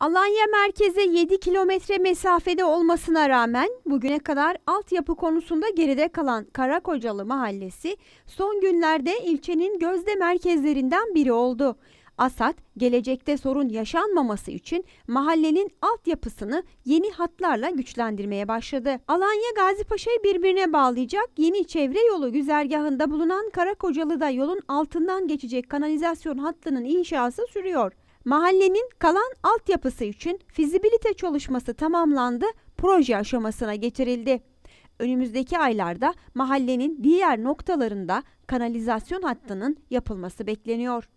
Alanya merkeze 7 kilometre mesafede olmasına rağmen bugüne kadar altyapı konusunda geride kalan Karakocalı Mahallesi son günlerde ilçenin gözde merkezlerinden biri oldu. ASAD, gelecekte sorun yaşanmaması için mahallenin altyapısını yeni hatlarla güçlendirmeye başladı. Alanya Gazipaşa'yı birbirine bağlayacak yeni çevre yolu güzergahında bulunan Karakocalı'da yolun altından geçecek kanalizasyon hattının inşası sürüyor. Mahallenin kalan altyapısı için fizibilite çalışması tamamlandı, proje aşamasına getirildi. Önümüzdeki aylarda mahallenin diğer noktalarında kanalizasyon hattının yapılması bekleniyor.